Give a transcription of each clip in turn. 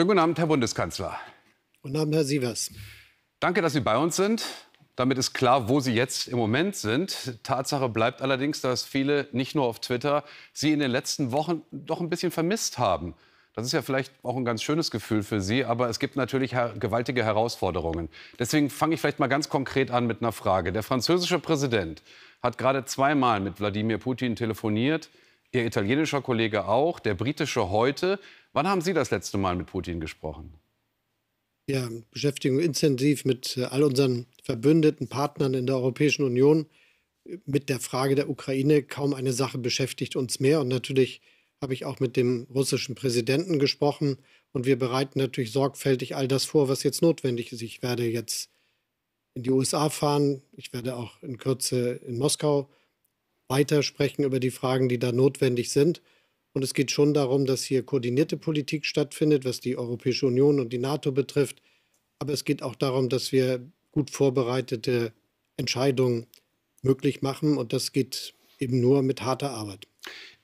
Schönen guten Abend, Herr Bundeskanzler. Guten Abend, Herr Sievers. Danke, dass Sie bei uns sind. Damit ist klar, wo Sie jetzt im Moment sind. Tatsache bleibt allerdings, dass viele, nicht nur auf Twitter, Sie in den letzten Wochen doch ein bisschen vermisst haben. Das ist ja vielleicht auch ein ganz schönes Gefühl für Sie, aber es gibt natürlich gewaltige Herausforderungen. Deswegen fange ich vielleicht mal ganz konkret an mit einer Frage. Der französische Präsident hat gerade zweimal mit Wladimir Putin telefoniert, Ihr italienischer Kollege auch, der britische heute. Wann haben Sie das letzte Mal mit Putin gesprochen? Ja, Beschäftigung intensiv mit äh, all unseren verbündeten Partnern in der Europäischen Union. Mit der Frage der Ukraine kaum eine Sache beschäftigt uns mehr. Und natürlich habe ich auch mit dem russischen Präsidenten gesprochen. Und wir bereiten natürlich sorgfältig all das vor, was jetzt notwendig ist. Ich werde jetzt in die USA fahren. Ich werde auch in Kürze in Moskau weitersprechen über die Fragen, die da notwendig sind. Und es geht schon darum, dass hier koordinierte Politik stattfindet, was die Europäische Union und die NATO betrifft. Aber es geht auch darum, dass wir gut vorbereitete Entscheidungen möglich machen. Und das geht eben nur mit harter Arbeit.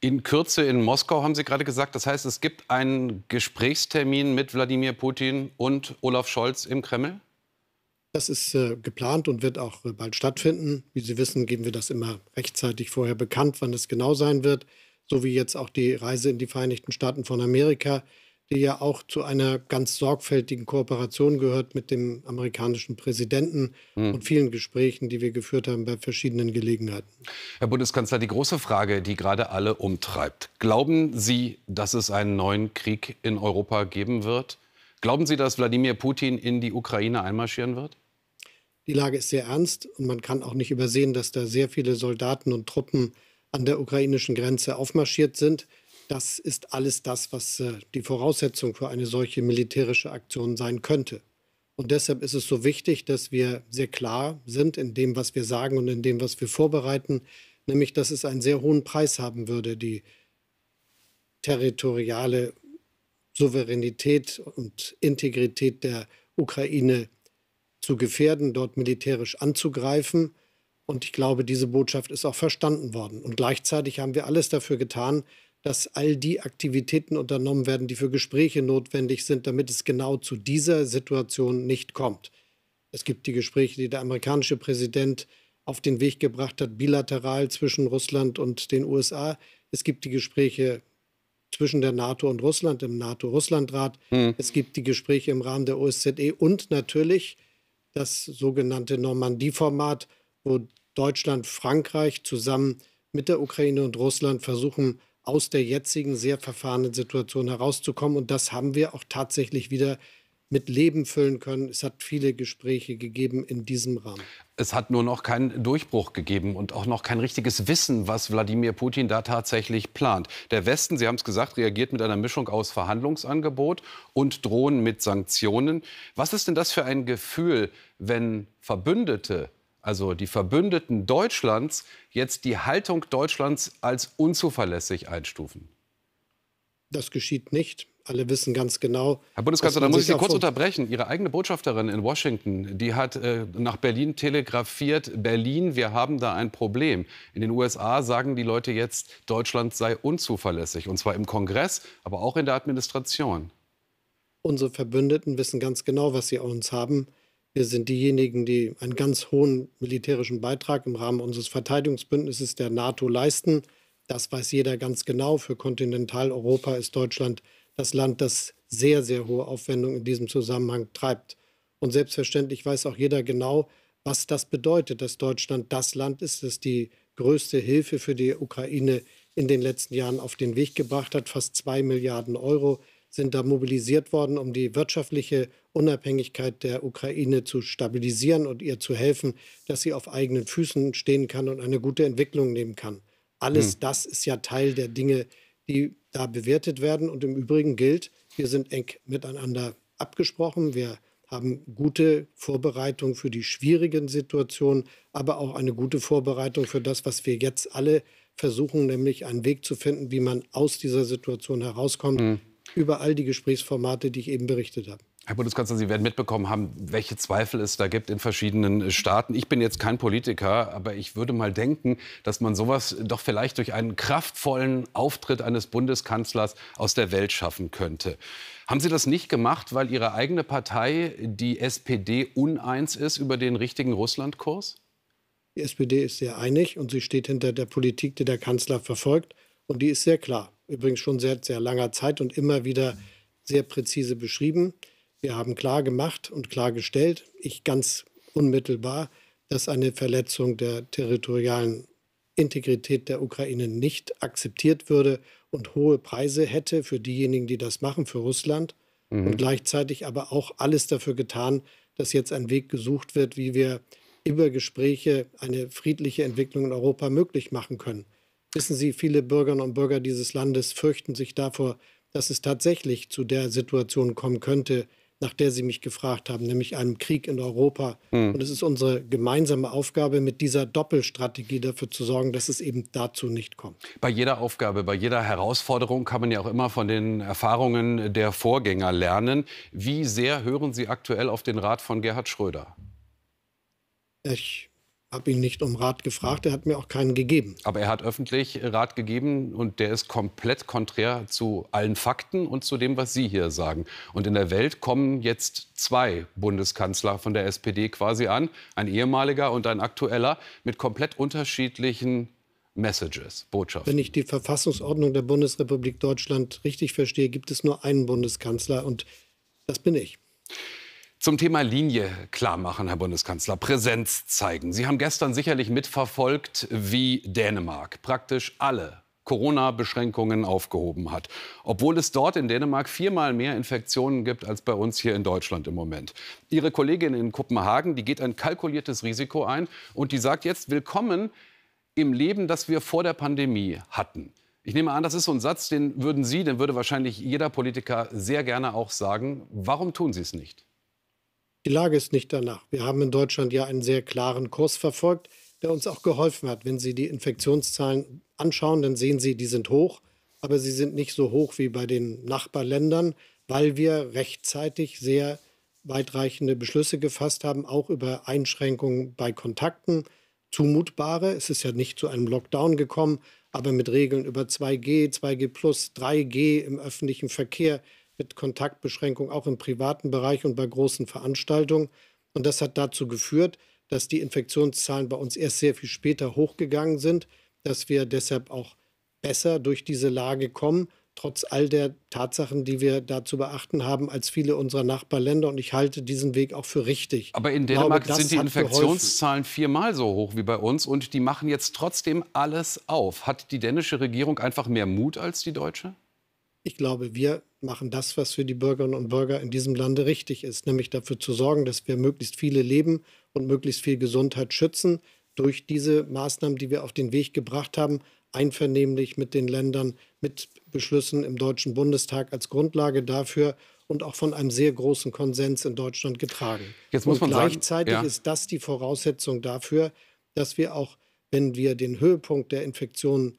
In Kürze in Moskau haben Sie gerade gesagt, das heißt, es gibt einen Gesprächstermin mit Wladimir Putin und Olaf Scholz im Kreml? Das ist äh, geplant und wird auch äh, bald stattfinden. Wie Sie wissen, geben wir das immer rechtzeitig vorher bekannt, wann es genau sein wird so wie jetzt auch die Reise in die Vereinigten Staaten von Amerika, die ja auch zu einer ganz sorgfältigen Kooperation gehört mit dem amerikanischen Präsidenten mhm. und vielen Gesprächen, die wir geführt haben bei verschiedenen Gelegenheiten. Herr Bundeskanzler, die große Frage, die gerade alle umtreibt. Glauben Sie, dass es einen neuen Krieg in Europa geben wird? Glauben Sie, dass Wladimir Putin in die Ukraine einmarschieren wird? Die Lage ist sehr ernst und man kann auch nicht übersehen, dass da sehr viele Soldaten und Truppen an der ukrainischen Grenze aufmarschiert sind. Das ist alles das, was äh, die Voraussetzung für eine solche militärische Aktion sein könnte. Und deshalb ist es so wichtig, dass wir sehr klar sind in dem, was wir sagen und in dem, was wir vorbereiten, nämlich dass es einen sehr hohen Preis haben würde, die territoriale Souveränität und Integrität der Ukraine zu gefährden, dort militärisch anzugreifen. Und ich glaube, diese Botschaft ist auch verstanden worden. Und gleichzeitig haben wir alles dafür getan, dass all die Aktivitäten unternommen werden, die für Gespräche notwendig sind, damit es genau zu dieser Situation nicht kommt. Es gibt die Gespräche, die der amerikanische Präsident auf den Weg gebracht hat, bilateral zwischen Russland und den USA. Es gibt die Gespräche zwischen der NATO und Russland im NATO-Russland-Rat. Mhm. Es gibt die Gespräche im Rahmen der OSZE und natürlich das sogenannte Normandie-Format, wo Deutschland, Frankreich zusammen mit der Ukraine und Russland versuchen, aus der jetzigen sehr verfahrenen Situation herauszukommen. Und das haben wir auch tatsächlich wieder mit Leben füllen können. Es hat viele Gespräche gegeben in diesem Rahmen. Es hat nur noch keinen Durchbruch gegeben und auch noch kein richtiges Wissen, was Wladimir Putin da tatsächlich plant. Der Westen, Sie haben es gesagt, reagiert mit einer Mischung aus Verhandlungsangebot und Drohen mit Sanktionen. Was ist denn das für ein Gefühl, wenn Verbündete also die Verbündeten Deutschlands, jetzt die Haltung Deutschlands als unzuverlässig einstufen? Das geschieht nicht. Alle wissen ganz genau. Herr Bundeskanzler, da muss ich Sie kurz unterbrechen. Ihre eigene Botschafterin in Washington, die hat äh, nach Berlin telegrafiert, Berlin, wir haben da ein Problem. In den USA sagen die Leute jetzt, Deutschland sei unzuverlässig. Und zwar im Kongress, aber auch in der Administration. Unsere Verbündeten wissen ganz genau, was sie an uns haben. Wir sind diejenigen, die einen ganz hohen militärischen Beitrag im Rahmen unseres Verteidigungsbündnisses der NATO leisten. Das weiß jeder ganz genau. Für Kontinentaleuropa ist Deutschland das Land, das sehr, sehr hohe Aufwendungen in diesem Zusammenhang treibt. Und selbstverständlich weiß auch jeder genau, was das bedeutet, dass Deutschland das Land ist, das die größte Hilfe für die Ukraine in den letzten Jahren auf den Weg gebracht hat. Fast zwei Milliarden Euro sind da mobilisiert worden, um die wirtschaftliche Unabhängigkeit der Ukraine zu stabilisieren und ihr zu helfen, dass sie auf eigenen Füßen stehen kann und eine gute Entwicklung nehmen kann. Alles hm. das ist ja Teil der Dinge, die da bewertet werden. Und im Übrigen gilt, wir sind eng miteinander abgesprochen. Wir haben gute Vorbereitung für die schwierigen Situationen, aber auch eine gute Vorbereitung für das, was wir jetzt alle versuchen, nämlich einen Weg zu finden, wie man aus dieser Situation herauskommt. Mhm über all die Gesprächsformate, die ich eben berichtet habe. Herr Bundeskanzler, Sie werden mitbekommen haben, welche Zweifel es da gibt in verschiedenen äh, Staaten. Ich bin jetzt kein Politiker, aber ich würde mal denken, dass man sowas doch vielleicht durch einen kraftvollen Auftritt eines Bundeskanzlers aus der Welt schaffen könnte. Haben Sie das nicht gemacht, weil Ihre eigene Partei, die SPD, uneins ist über den richtigen Russlandkurs? Die SPD ist sehr einig und sie steht hinter der Politik, die der Kanzler verfolgt. Und die ist sehr klar übrigens schon seit sehr langer Zeit und immer wieder sehr präzise beschrieben. Wir haben klar gemacht und klargestellt, ich ganz unmittelbar, dass eine Verletzung der territorialen Integrität der Ukraine nicht akzeptiert würde und hohe Preise hätte für diejenigen, die das machen, für Russland. Mhm. Und gleichzeitig aber auch alles dafür getan, dass jetzt ein Weg gesucht wird, wie wir über Gespräche eine friedliche Entwicklung in Europa möglich machen können. Wissen Sie, viele Bürgerinnen und Bürger dieses Landes fürchten sich davor, dass es tatsächlich zu der Situation kommen könnte, nach der Sie mich gefragt haben, nämlich einem Krieg in Europa. Mhm. Und es ist unsere gemeinsame Aufgabe, mit dieser Doppelstrategie dafür zu sorgen, dass es eben dazu nicht kommt. Bei jeder Aufgabe, bei jeder Herausforderung kann man ja auch immer von den Erfahrungen der Vorgänger lernen. Wie sehr hören Sie aktuell auf den Rat von Gerhard Schröder? Ich habe ihn nicht um Rat gefragt, er hat mir auch keinen gegeben. Aber er hat öffentlich Rat gegeben und der ist komplett konträr zu allen Fakten und zu dem, was Sie hier sagen. Und in der Welt kommen jetzt zwei Bundeskanzler von der SPD quasi an, ein ehemaliger und ein aktueller, mit komplett unterschiedlichen Messages, Botschaften. Wenn ich die Verfassungsordnung der Bundesrepublik Deutschland richtig verstehe, gibt es nur einen Bundeskanzler und das bin ich. Zum Thema Linie klar machen, Herr Bundeskanzler, Präsenz zeigen. Sie haben gestern sicherlich mitverfolgt, wie Dänemark praktisch alle Corona-Beschränkungen aufgehoben hat. Obwohl es dort in Dänemark viermal mehr Infektionen gibt als bei uns hier in Deutschland im Moment. Ihre Kollegin in Kopenhagen, die geht ein kalkuliertes Risiko ein und die sagt jetzt, willkommen im Leben, das wir vor der Pandemie hatten. Ich nehme an, das ist so ein Satz, den würden Sie, den würde wahrscheinlich jeder Politiker sehr gerne auch sagen. Warum tun Sie es nicht? Die Lage ist nicht danach. Wir haben in Deutschland ja einen sehr klaren Kurs verfolgt, der uns auch geholfen hat. Wenn Sie die Infektionszahlen anschauen, dann sehen Sie, die sind hoch, aber sie sind nicht so hoch wie bei den Nachbarländern, weil wir rechtzeitig sehr weitreichende Beschlüsse gefasst haben, auch über Einschränkungen bei Kontakten, zumutbare. Es ist ja nicht zu einem Lockdown gekommen, aber mit Regeln über 2G, 2G 3G im öffentlichen Verkehr, mit Kontaktbeschränkung auch im privaten Bereich und bei großen Veranstaltungen. Und das hat dazu geführt, dass die Infektionszahlen bei uns erst sehr viel später hochgegangen sind, dass wir deshalb auch besser durch diese Lage kommen, trotz all der Tatsachen, die wir da zu beachten haben, als viele unserer Nachbarländer. Und ich halte diesen Weg auch für richtig. Aber in Dänemark glaube, sind die Infektionszahlen viermal so hoch wie bei uns und die machen jetzt trotzdem alles auf. Hat die dänische Regierung einfach mehr Mut als die deutsche? Ich glaube, wir machen das, was für die Bürgerinnen und Bürger in diesem Lande richtig ist, nämlich dafür zu sorgen, dass wir möglichst viele Leben und möglichst viel Gesundheit schützen durch diese Maßnahmen, die wir auf den Weg gebracht haben, einvernehmlich mit den Ländern, mit Beschlüssen im Deutschen Bundestag als Grundlage dafür und auch von einem sehr großen Konsens in Deutschland getragen. Jetzt muss man gleichzeitig sagen, ja. ist das die Voraussetzung dafür, dass wir auch, wenn wir den Höhepunkt der Infektionen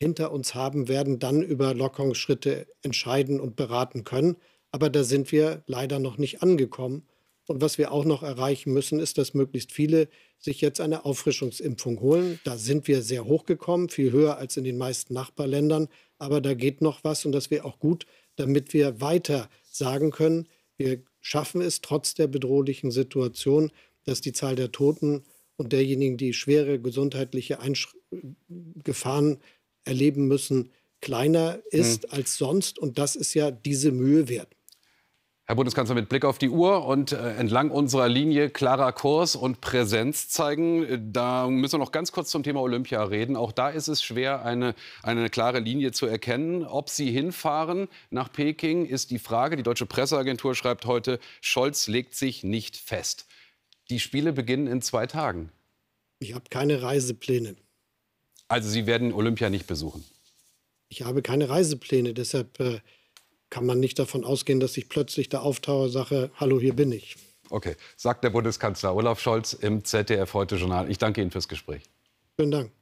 hinter uns haben, werden dann über Lockerungsschritte entscheiden und beraten können. Aber da sind wir leider noch nicht angekommen. Und was wir auch noch erreichen müssen, ist, dass möglichst viele sich jetzt eine Auffrischungsimpfung holen. Da sind wir sehr hoch gekommen, viel höher als in den meisten Nachbarländern. Aber da geht noch was und das wäre auch gut, damit wir weiter sagen können, wir schaffen es trotz der bedrohlichen Situation, dass die Zahl der Toten und derjenigen, die schwere gesundheitliche Einsch Gefahren erleben müssen, kleiner ist mhm. als sonst. Und das ist ja diese Mühe wert. Herr Bundeskanzler, mit Blick auf die Uhr und äh, entlang unserer Linie klarer Kurs und Präsenz zeigen, äh, da müssen wir noch ganz kurz zum Thema Olympia reden. Auch da ist es schwer, eine, eine klare Linie zu erkennen. Ob Sie hinfahren nach Peking, ist die Frage. Die deutsche Presseagentur schreibt heute, Scholz legt sich nicht fest. Die Spiele beginnen in zwei Tagen. Ich habe keine Reisepläne. Also Sie werden Olympia nicht besuchen? Ich habe keine Reisepläne, deshalb äh, kann man nicht davon ausgehen, dass ich plötzlich da auftaue und sage, hallo, hier bin ich. Okay, sagt der Bundeskanzler Olaf Scholz im ZDF heute Journal. Ich danke Ihnen fürs Gespräch. Vielen Dank.